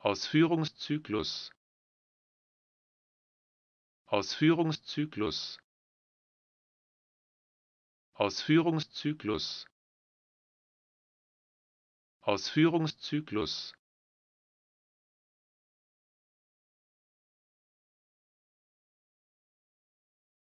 Ausführungszyklus Ausführungszyklus Ausführungszyklus Ausführungszyklus